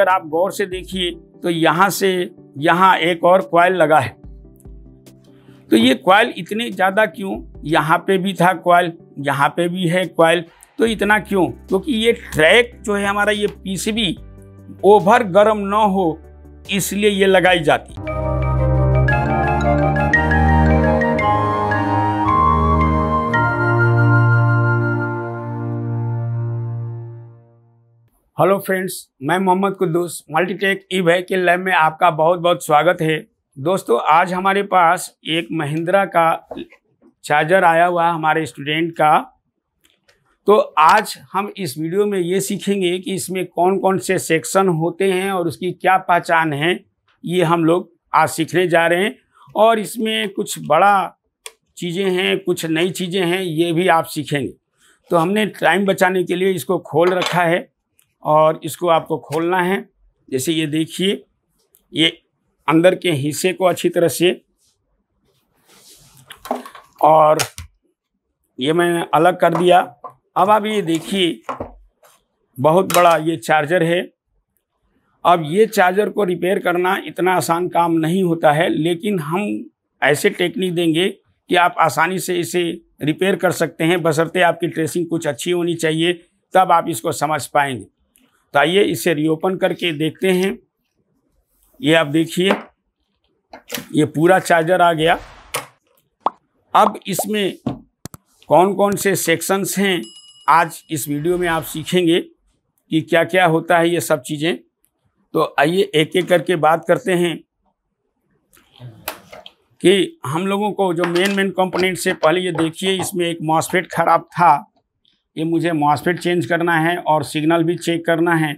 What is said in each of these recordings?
अगर आप गौर से देखिए तो यहाँ से यहाँ एक और क्वाइल लगा है तो ये क्वाइल इतने ज़्यादा क्यों यहाँ पे भी था क्वाइल यहाँ पे भी है क्वाइल तो इतना क्यों क्योंकि तो ये ट्रैक जो है हमारा ये पीसीबी ओवर गर्म न हो इसलिए ये लगाई जाती है हेलो फ्रेंड्स मैं Mohammad Kuddus Multitech E vehicle lab में आपका बहुत बहुत स्वागत है दोस्तों आज हमारे पास एक महिंद्रा का चार्जर आया हुआ हमारे स्टूडेंट का तो आज हम इस वीडियो में ये सीखेंगे कि इसमें कौन कौन से सेक्शन होते हैं और उसकी क्या पहचान है ये हम लोग आज सीखने जा रहे हैं और इसमें कुछ बड़ा चीज़ें हैं कुछ नई चीज़ें हैं ये भी आप सीखेंगे तो हमने टाइम बचाने के लिए इसको खोल रखा है और इसको आपको खोलना है जैसे ये देखिए ये अंदर के हिस्से को अच्छी तरह से और ये मैंने अलग कर दिया अब आप ये देखिए बहुत बड़ा ये चार्जर है अब ये चार्जर को रिपेयर करना इतना आसान काम नहीं होता है लेकिन हम ऐसे टेक्निक देंगे कि आप आसानी से इसे रिपेयर कर सकते हैं बसरते आपकी ट्रेसिंग कुछ अच्छी होनी चाहिए तब आप इसको समझ पाएंगे तो आइए इसे रीओपन करके देखते हैं ये आप देखिए ये पूरा चार्जर आ गया अब इसमें कौन कौन से सेक्शंस हैं आज इस वीडियो में आप सीखेंगे कि क्या क्या होता है ये सब चीज़ें तो आइए एक एक करके बात करते हैं कि हम लोगों को जो मेन मेन कंपोनेंट से पहले ये देखिए इसमें एक मॉसफेट खराब था ये मुझे मॉसफेट चेंज करना है और सिग्नल भी चेक करना है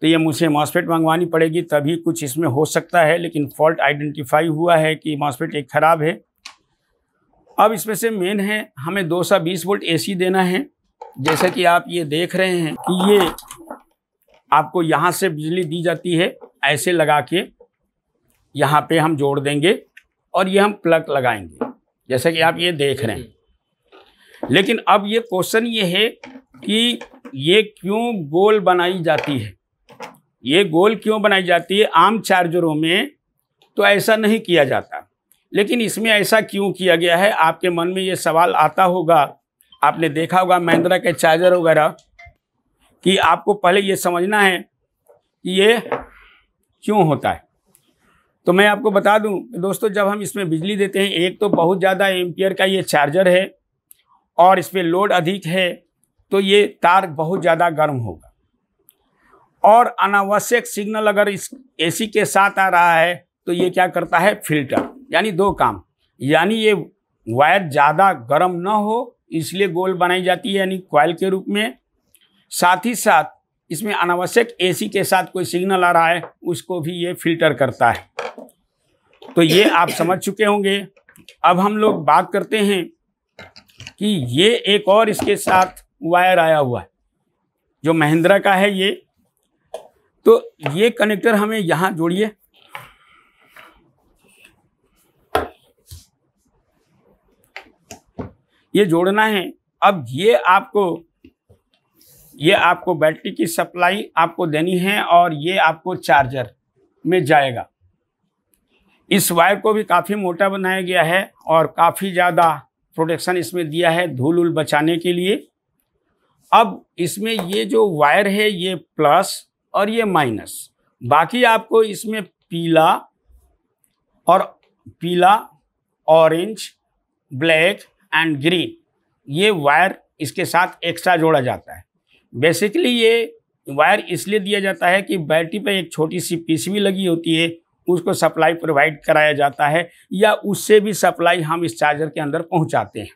तो ये मुझे मॉसफेट मंगवानी पड़ेगी तभी कुछ इसमें हो सकता है लेकिन फॉल्ट आइडेंटिफाई हुआ है कि मॉसफेट एक ख़राब है अब इसमें से मेन है हमें 220 वोल्ट एसी देना है जैसा कि आप ये देख रहे हैं कि ये आपको यहाँ से बिजली दी जाती है ऐसे लगा के यहाँ पर हम जोड़ देंगे और ये हम प्लग लगाएंगे जैसा कि आप ये देख रहे हैं लेकिन अब ये क्वेश्चन ये है कि ये क्यों गोल बनाई जाती है ये गोल क्यों बनाई जाती है आम चार्जरों में तो ऐसा नहीं किया जाता लेकिन इसमें ऐसा क्यों किया गया है आपके मन में ये सवाल आता होगा आपने देखा होगा महिंद्रा के चार्जर वगैरह कि आपको पहले ये समझना है कि ये क्यों होता है तो मैं आपको बता दूं दोस्तों जब हम इसमें बिजली देते हैं एक तो बहुत ज़्यादा एम्पियर का ये चार्जर है और इस पर लोड अधिक है तो ये तार बहुत ज़्यादा गर्म होगा और अनावश्यक सिग्नल अगर इस एसी के साथ आ रहा है तो ये क्या करता है फिल्टर यानी दो काम यानी ये वायर ज़्यादा गर्म न हो इसलिए गोल बनाई जाती है यानी क्वाइल के रूप में साथ ही साथ इसमें अनावश्यक एसी के साथ कोई सिग्नल आ रहा है उसको भी ये फिल्टर करता है तो ये आप समझ चुके होंगे अब हम लोग बात करते हैं कि ये एक और इसके साथ वायर आया हुआ है जो महिंद्रा का है ये तो ये कनेक्टर हमें यहां जोड़िए ये जोड़ना है अब ये आपको ये आपको बैटरी की सप्लाई आपको देनी है और ये आपको चार्जर में जाएगा इस वायर को भी काफ़ी मोटा बनाया गया है और काफ़ी ज़्यादा प्रोटेक्शन इसमें दिया है धूल उल बचाने के लिए अब इसमें ये जो वायर है ये प्लस और ये माइनस बाकी आपको इसमें पीला और पीला ऑरेंज ब्लैक एंड ग्रीन ये वायर इसके साथ एक्स्ट्रा जोड़ा जाता है बेसिकली ये वायर इसलिए दिया जाता है कि बैटरी पर एक छोटी सी पीसीबी लगी होती है उसको सप्लाई प्रोवाइड कराया जाता है या उससे भी सप्लाई हम इस चार्जर के अंदर पहुंचाते हैं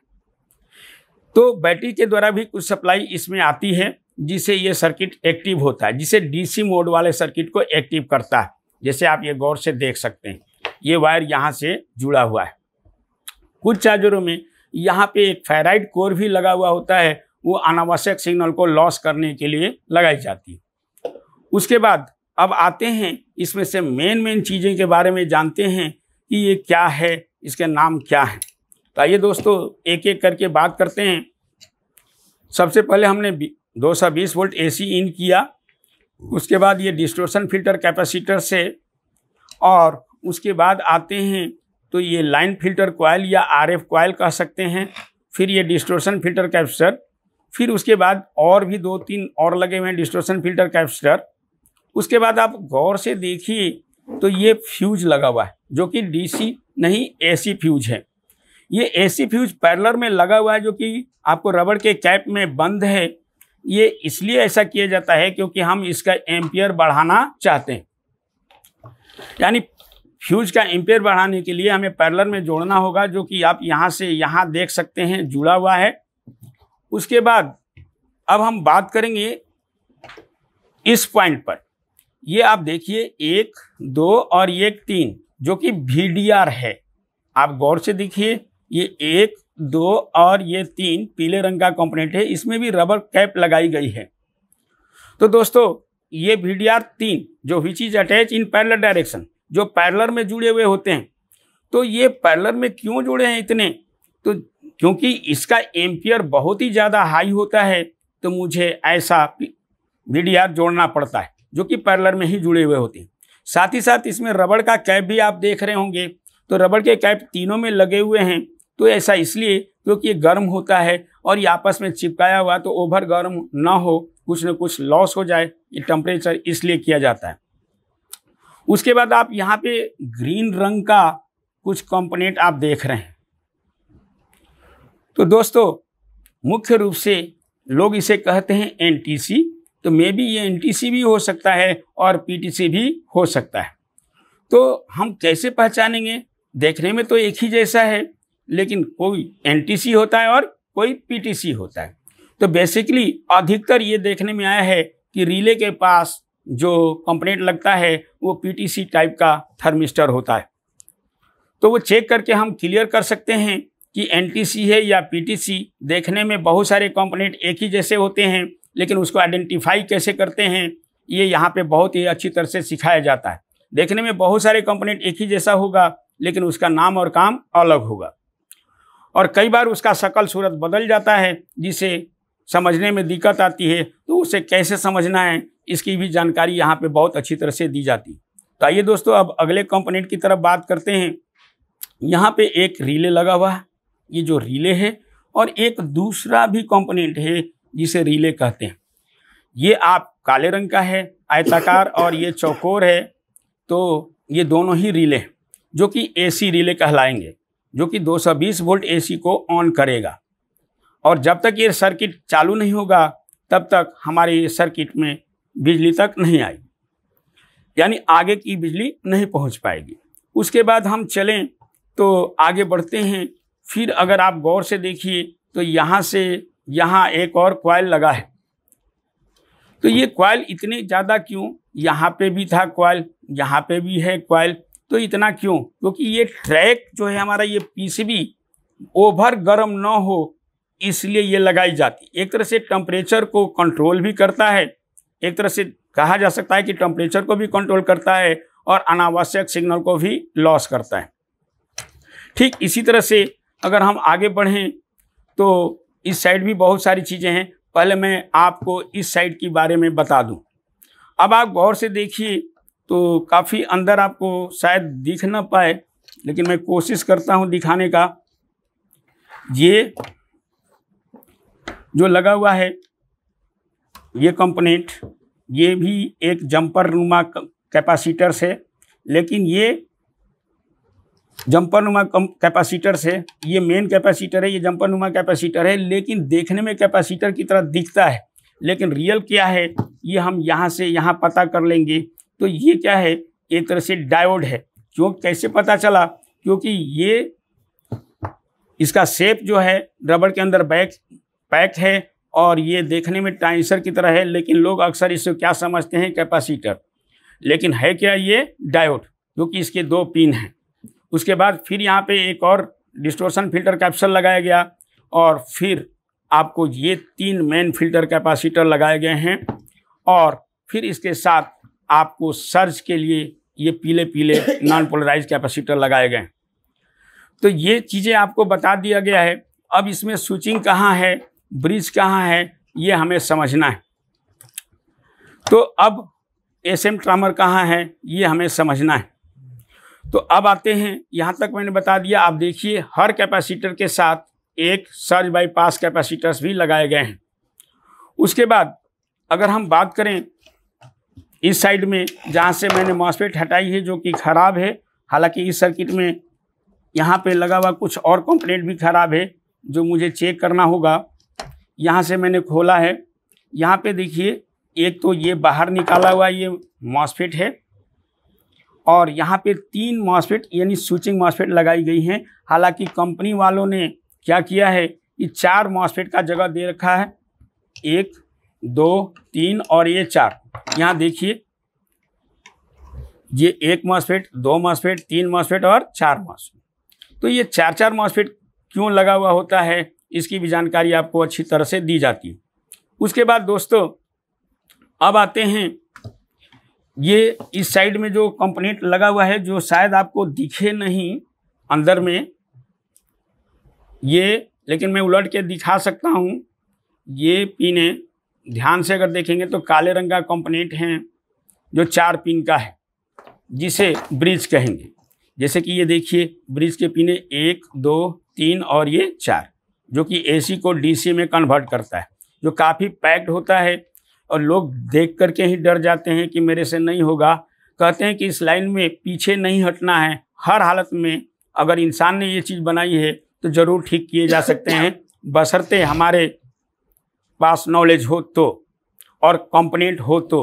तो बैटरी के द्वारा भी कुछ सप्लाई इसमें आती है जिसे ये सर्किट एक्टिव होता है जिसे डीसी मोड वाले सर्किट को एक्टिव करता है जैसे आप ये गौर से देख सकते हैं ये वायर यहाँ से जुड़ा हुआ है कुछ चार्जरों में यहाँ पे एक फेराइड कोर भी लगा हुआ होता है वो अनावश्यक सिग्नल को लॉस करने के लिए लगाई जाती है उसके बाद अब आते हैं इसमें से मेन मेन चीज़ें के बारे में जानते हैं कि ये क्या है इसके नाम क्या है तो आइए दोस्तों एक एक करके बात करते हैं सबसे पहले हमने बीस वोल्ट सी इन किया उसके बाद ये डिस्ट्रोशन फिल्टर कैपेसिटर से और उसके बाद आते हैं तो ये लाइन फिल्टर कॉयल या आरएफ कॉयल कह सकते हैं फिर ये डिस्ट्रोशन फिल्टर कैपेसिटर फिर उसके बाद और भी दो तीन और लगे हुए हैं डिस्ट्रोशन फिल्टर कैपेसिटर उसके बाद आप गौर से देखिए तो ये फ्यूज लगा हुआ है जो कि डीसी नहीं एसी फ्यूज है ये एसी फ्यूज पैरलर में लगा हुआ है जो कि आपको रबड़ के कैप में बंद है ये इसलिए ऐसा किया जाता है क्योंकि हम इसका एम्पियर बढ़ाना चाहते हैं यानी फ्यूज का एम्पियर बढ़ाने के लिए हमें पैरलर में जोड़ना होगा जो कि आप यहाँ से यहाँ देख सकते हैं जुड़ा हुआ है उसके बाद अब हम बात करेंगे इस पॉइंट पर ये आप देखिए एक दो और एक तीन जो कि भी है आप गौर से देखिए ये एक दो और ये तीन पीले रंग का कंपोनेंट है इसमें भी रबर कैप लगाई गई है तो दोस्तों ये वी डी आर तीन जो which is attach in parallel direction जो पैरलर में जुड़े हुए होते हैं तो ये पैरलर में क्यों जुड़े हैं इतने तो क्योंकि इसका एम्पियर बहुत ही ज़्यादा हाई होता है तो मुझे ऐसा वी जोड़ना पड़ता है जो कि पार्लर में ही जुड़े हुए होते हैं साथ ही साथ इसमें रबड़ का कैप भी आप देख रहे होंगे तो रबड़ के कैप तीनों में लगे हुए हैं तो ऐसा इसलिए क्योंकि ये गर्म होता है और ये आपस में चिपकाया हुआ तो ओवर गर्म ना हो कुछ न कुछ लॉस हो जाए ये टेम्परेचर इसलिए किया जाता है उसके बाद आप यहाँ पे ग्रीन रंग का कुछ कंपोनेंट आप देख रहे हैं तो दोस्तों मुख्य रूप से लोग इसे कहते हैं एनटीसी तो मे बी ये एन भी हो सकता है और पी भी हो सकता है तो हम कैसे पहचानेंगे देखने में तो एक ही जैसा है लेकिन कोई एन होता है और कोई पी होता है तो बेसिकली अधिकतर ये देखने में आया है कि रिले के पास जो कंपोनेंट लगता है वो पी टाइप का थर्मिस्टर होता है तो वो चेक करके हम क्लियर कर सकते हैं कि एन है या पी देखने में बहुत सारे कंपोनेंट एक ही जैसे होते हैं लेकिन उसको आइडेंटिफाई कैसे करते हैं ये यहाँ पे बहुत ही अच्छी तरह से सिखाया जाता है देखने में बहुत सारे कंपोनेंट एक ही जैसा होगा लेकिन उसका नाम और काम अलग होगा और कई बार उसका शकल सूरत बदल जाता है जिसे समझने में दिक्कत आती है तो उसे कैसे समझना है इसकी भी जानकारी यहाँ पे बहुत अच्छी तरह से दी जाती है तो आइए दोस्तों अब अगले कंपोनेंट की तरफ बात करते हैं यहाँ पे एक रिले लगा हुआ है ये जो रिले है और एक दूसरा भी कंपोनेंट है जिसे रीले कहते हैं ये आप काले रंग का है आयताकार और ये चौकोर है तो ये दोनों ही रिले जो कि एसी रिले कहलाएंगे जो कि 220 वोल्ट एसी को ऑन करेगा और जब तक ये सर्किट चालू नहीं होगा तब तक हमारे ये सर्किट में बिजली तक नहीं आएगी यानी आगे की बिजली नहीं पहुंच पाएगी उसके बाद हम चलें तो आगे बढ़ते हैं फिर अगर आप गौर से देखिए तो यहाँ से यहाँ एक और क्वाइल लगा है तो ये क्वाइल इतने ज़्यादा क्यों यहाँ पे भी था क्वाइल यहाँ पे भी है क्वाइल तो इतना क्यों क्योंकि ये ट्रैक जो है हमारा ये पीसीबी ओवर गर्म न हो इसलिए ये लगाई जाती एक तरह से टम्परेचर को कंट्रोल भी करता है एक तरह से कहा जा सकता है कि टम्परेचर को भी कंट्रोल करता है और अनावश्यक सिग्नल को भी लॉस करता है ठीक इसी तरह से अगर हम आगे बढ़ें तो इस साइड भी बहुत सारी चीज़ें हैं पहले मैं आपको इस साइड के बारे में बता दूं अब आप गौर से देखिए तो काफ़ी अंदर आपको शायद दिख ना पाए लेकिन मैं कोशिश करता हूं दिखाने का ये जो लगा हुआ है ये कंपोनेंट ये भी एक जंपर नुमा कैपेसिटर है लेकिन ये जंपर नुमा कैपेसिटर से ये मेन कैपेसिटर है ये जंपर नुमा कैपेसिटर है लेकिन देखने में कैपेसिटर की तरह दिखता है लेकिन रियल क्या है ये हम यहाँ से यहाँ पता कर लेंगे तो ये क्या है एक तरह से डायोड है क्यों कैसे पता चला क्योंकि ये इसका सेप जो है रबर के अंदर बैक पैक है और ये देखने में ट्रांसर की तरह है लेकिन लोग अक्सर इसे क्या समझते हैं कैपेसिटर लेकिन है क्या ये डायोड क्योंकि इसके दो पिन हैं उसके बाद फिर यहाँ पे एक और डिस्टोर्सन फिल्टर कैप्सल लगाया गया और फिर आपको ये तीन मेन फिल्टर कैपेसिटर लगाए गए हैं और फिर इसके साथ आपको सर्ज के लिए ये पीले पीले नॉन पोलराइज कैपेसिटर लगाए गए तो ये चीज़ें आपको बता दिया गया है अब इसमें स्विचिंग कहाँ है ब्रिज कहाँ है ये हमें समझना है तो अब एस एम ट्रामर कहाँ है ये हमें समझना है तो अब आते हैं यहाँ तक मैंने बता दिया आप देखिए हर कैपेसिटर के साथ एक सर्ज बाईपास कैपेसिटर्स भी लगाए गए हैं उसके बाद अगर हम बात करें इस साइड में जहाँ से मैंने मॉसफेट हटाई है जो कि ख़राब है हालांकि इस सर्किट में यहाँ पे लगा हुआ कुछ और कंप्लेंट भी ख़राब है जो मुझे चेक करना होगा यहाँ से मैंने खोला है यहाँ पे देखिए एक तो ये बाहर निकाला हुआ ये मॉसपेट है और यहाँ पे तीन मॉसफेट यानी स्विचिंग मॉसफेट लगाई गई हैं हालांकि कंपनी वालों ने क्या किया है कि चार मॉसफेट का जगह दे रखा है एक दो तीन और ये चार यहाँ देखिए ये एक मॉसफेट दो मॉसफेट तीन मॉसफेट और चार मॉसफेट तो ये चार चार मॉसफेट क्यों लगा हुआ होता है इसकी भी जानकारी आपको अच्छी तरह से दी जाती है उसके बाद दोस्तों अब आते हैं ये इस साइड में जो कंपोनेंट लगा हुआ है जो शायद आपको दिखे नहीं अंदर में ये लेकिन मैं उलट के दिखा सकता हूँ ये पिने ध्यान से अगर देखेंगे तो काले रंग का कंपोनेंट है जो चार पिन का है जिसे ब्रिज कहेंगे जैसे कि ये देखिए ब्रिज के पिने एक दो तीन और ये चार जो कि एसी को डीसी में कन्वर्ट करता है जो काफ़ी पैक्ड होता है और लोग देख करके ही डर जाते हैं कि मेरे से नहीं होगा कहते हैं कि इस लाइन में पीछे नहीं हटना है हर हालत में अगर इंसान ने ये चीज़ बनाई है तो ज़रूर ठीक किए जा सकते हैं बसरते हमारे पास नॉलेज हो तो और कॉम्पोनेंट हो तो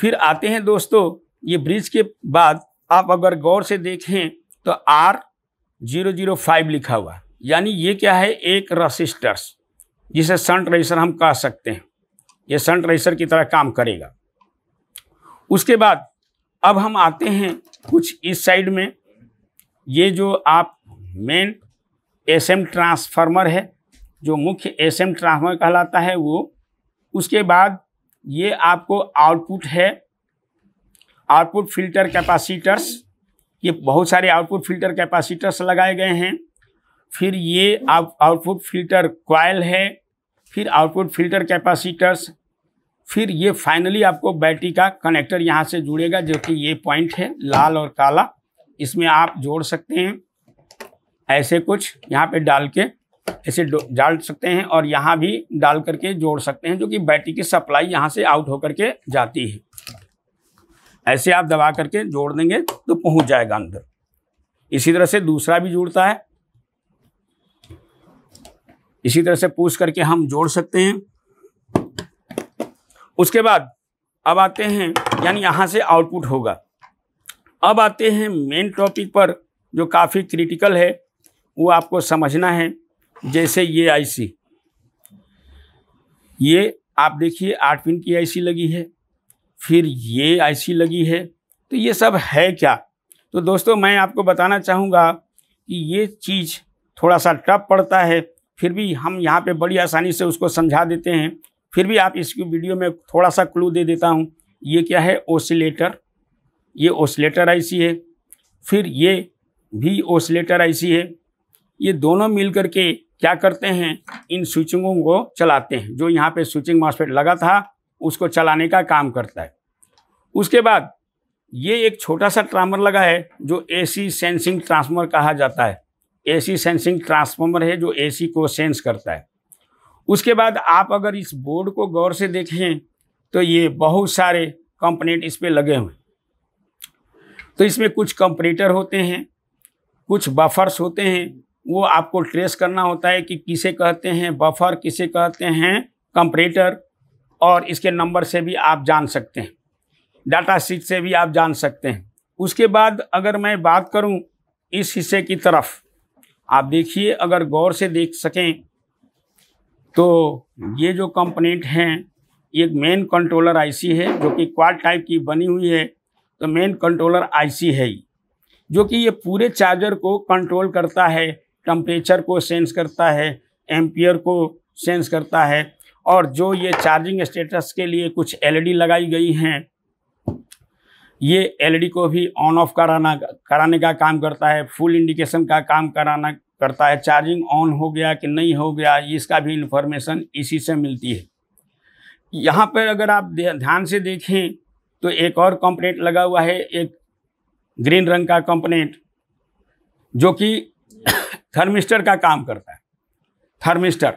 फिर आते हैं दोस्तों ये ब्रिज के बाद आप अगर गौर से देखें तो आर जीरो जीरो फाइव लिखा हुआ यानी ये क्या है एक रसिस्टर्स जिसे सन्ट रजिस्टर हम कह सकते हैं ये सन ट्रेसर की तरह काम करेगा उसके बाद अब हम आते हैं कुछ इस साइड में ये जो आप मेन एसएम ट्रांसफार्मर है जो मुख्य एसएम ट्रांसफार्मर कहलाता है वो उसके बाद ये आपको आउटपुट है आउटपुट फिल्टर कैपेसिटर्स ये बहुत सारे आउटपुट फिल्टर कैपेसिटर्स लगाए गए हैं फिर ये आप आउटपुट फिल्टर क्वाइल है फिर आउटपुट फिल्टर कैपेसिटर्स फिर ये फाइनली आपको बैटरी का कनेक्टर यहाँ से जुड़ेगा जो कि ये पॉइंट है लाल और काला इसमें आप जोड़ सकते हैं ऐसे कुछ यहाँ पे डाल के ऐसे डाल सकते हैं और यहाँ भी डाल करके जोड़ सकते हैं जो कि बैटरी की सप्लाई यहाँ से आउट होकर के जाती है ऐसे आप दबा करके जोड़ देंगे तो पहुँच जाएगा अंदर इसी तरह से दूसरा भी जुड़ता है इसी तरह से पूछ करके हम जोड़ सकते हैं उसके बाद अब आते हैं यानी यहाँ से आउटपुट होगा अब आते हैं मेन टॉपिक पर जो काफ़ी क्रिटिकल है वो आपको समझना है जैसे ये आईसी ये आप देखिए आठ पिन की आईसी लगी है फिर ये आईसी लगी है तो ये सब है क्या तो दोस्तों मैं आपको बताना चाहूँगा कि ये चीज़ थोड़ा सा टफ पड़ता है फिर भी हम यहाँ पे बड़ी आसानी से उसको समझा देते हैं फिर भी आप इसकी वीडियो में थोड़ा सा क्लू दे देता हूँ ये क्या है ओसिलेटर ये ओसिलेटर आईसी है फिर ये भी ओसिलेटर आईसी है ये दोनों मिल कर के क्या करते हैं इन स्विचिंगों को चलाते हैं जो यहाँ पे स्विचिंग मॉसफेट लगा था उसको चलाने का काम करता है उसके बाद ये एक छोटा सा ट्रामर लगा है जो एसी सेंसिंग ट्रांसफॉर्मर कहा जाता है एसी सेंसिंग ट्रांसफॉर्मर है जो एसी को सेंस करता है उसके बाद आप अगर इस बोर्ड को गौर से देखें तो ये बहुत सारे कंपोनेंट इस पर लगे हुए तो इसमें कुछ कंपरेटर होते हैं कुछ बफर्स होते हैं वो आपको ट्रेस करना होता है कि किसे कहते हैं बफर किसे कहते हैं कंपरेटर और इसके नंबर से भी आप जान सकते हैं डाटा शीट से भी आप जान सकते हैं उसके बाद अगर मैं बात करूं इस हिस्से की तरफ आप देखिए अगर गौर से देख सकें तो ये जो कंपोनेंट हैं एक मेन कंट्रोलर आईसी है जो कि क्वाड टाइप की बनी हुई है तो मेन कंट्रोलर आईसी है जो कि ये पूरे चार्जर को कंट्रोल करता है टम्परेचर को सेंस करता है एम्पियर को सेंस करता है और जो ये चार्जिंग स्टेटस के लिए कुछ एलईडी e लगाई गई हैं ये एलईडी को भी ऑन ऑफ कराना कराने का काम करता है फुल इंडिकेशन का काम कराना करता है चार्जिंग ऑन हो गया कि नहीं हो गया इसका भी इन्फॉर्मेशन इसी से मिलती है यहाँ पर अगर आप ध्यान से देखें तो एक और कंपोनेंट लगा हुआ है एक ग्रीन रंग का कंपोनेंट जो कि थर्मिस्टर का काम करता है थर्मिस्टर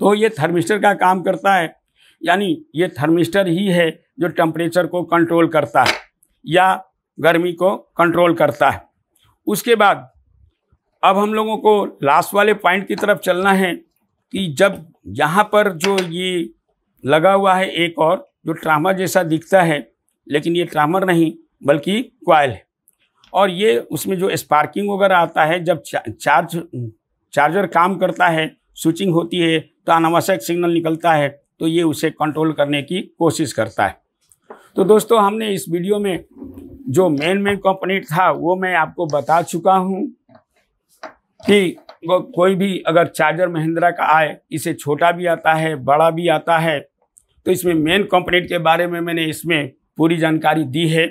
तो ये थर्मिस्टर का काम करता है यानी ये थर्मिस्टर ही है जो टेम्परेचर को कंट्रोल करता है या गर्मी को कंट्रोल करता है उसके बाद अब हम लोगों को लास्ट वाले पॉइंट की तरफ चलना है कि जब यहाँ पर जो ये लगा हुआ है एक और जो ट्रामर जैसा दिखता है लेकिन ये ट्रामर नहीं बल्कि क्वाइल है और ये उसमें जो स्पार्किंग वगैरह आता है जब चार्ज चार्जर काम करता है स्विचिंग होती है तो अनावश्यक सिग्नल निकलता है तो ये उसे कंट्रोल करने की कोशिश करता है तो दोस्तों हमने इस वीडियो में जो मेन मेन कंपोनेंट था वो मैं आपको बता चुका हूँ कि वो कोई भी अगर चार्जर महिंद्रा का आए इसे छोटा भी आता है बड़ा भी आता है तो इसमें मेन कंपोनेंट के बारे में मैंने इसमें पूरी जानकारी दी है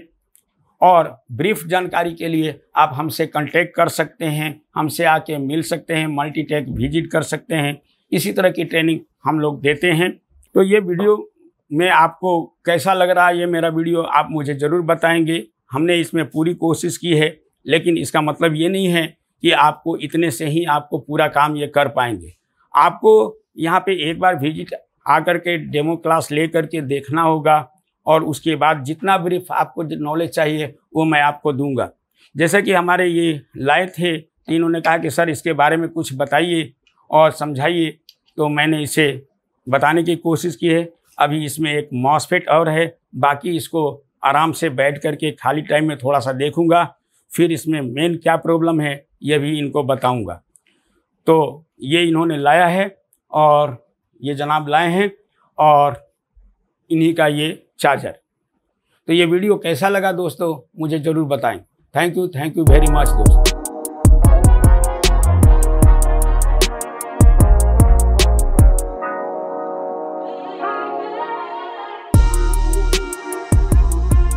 और ब्रीफ जानकारी के लिए आप हमसे कॉन्टेक्ट कर सकते हैं हमसे आके मिल सकते हैं मल्टीटेक विजिट कर सकते हैं इसी तरह की ट्रेनिंग हम लोग देते हैं तो ये वीडियो में आपको कैसा लग रहा है ये मेरा वीडियो आप मुझे ज़रूर बताएंगे हमने इसमें पूरी कोशिश की है लेकिन इसका मतलब ये नहीं है कि आपको इतने से ही आपको पूरा काम ये कर पाएंगे आपको यहाँ पे एक बार विजिट आकर के डेमो क्लास ले करके देखना होगा और उसके बाद जितना ब्रीफ आपको नॉलेज चाहिए वो मैं आपको दूंगा जैसे कि हमारे ये लाए थे इन्होंने कहा कि सर इसके बारे में कुछ बताइए और समझाइए तो मैंने इसे बताने की कोशिश की है अभी इसमें एक मॉसफेट और है बाकी इसको आराम से बैठ करके खाली टाइम में थोड़ा सा देखूंगा फिर इसमें मेन क्या प्रॉब्लम है यह भी इनको बताऊंगा तो ये इन्होंने लाया है और ये जनाब लाए हैं और इन्हीं का ये चार्जर तो ये वीडियो कैसा लगा दोस्तों मुझे ज़रूर बताएं thank you thank you very much दोस्तों